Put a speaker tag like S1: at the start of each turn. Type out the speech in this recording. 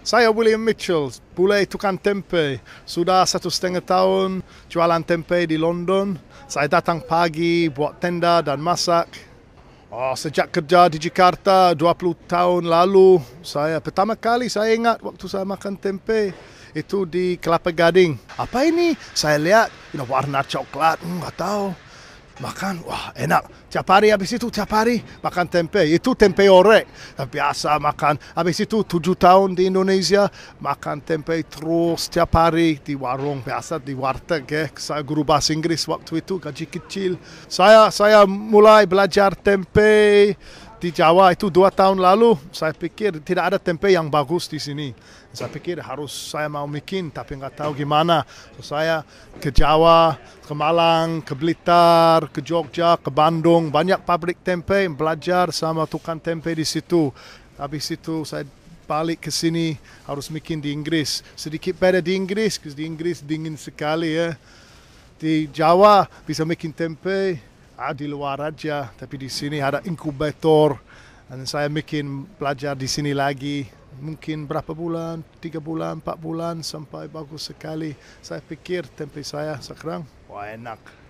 S1: Saya William Mitchell, boleh tukang tempe. Sudah satu setengah tahun jualan tempe di London. Saya datang pagi buat tenda dan masak. Oh, sejak kerja di Jakarta 20 tahun lalu, saya pertama kali saya ingat waktu saya makan tempe itu di Kelapa Gading. Apa ini? Saya lihat, you know, warna coklat, hmm, nggak hmm, tahu makan wah enak tiap hari habis itu tiap hari makan tempe itu tempe orek biasa makan habis itu tujuh tahun di Indonesia makan tempe terus tiap hari di warung biasa di warteg eh. saya guru bahasa Inggris waktu itu gaji kecil saya saya mulai belajar tempe di Jawa itu dua tahun lalu saya pikir tidak ada tempe yang bagus di sini. Saya pikir harus saya mau bikin tapi nggak tahu gimana. So, saya ke Jawa, ke Malang, ke Blitar, ke Jogja, ke Bandung banyak pabrik tempe belajar sama tukang tempe di situ. Tapi situ saya balik ke sini harus bikin di Inggris sedikit beda di Inggris, karena di Inggris dingin sekali ya. Di Jawa bisa bikin tempe uh, di luar raja tapi di sini ada inkubator dan saya mungkin belajar di sini lagi mungkin berapa bulan, tiga bulan, empat bulan sampai bagus sekali. Saya fikir tempat
S2: saya sekarang, wah enak.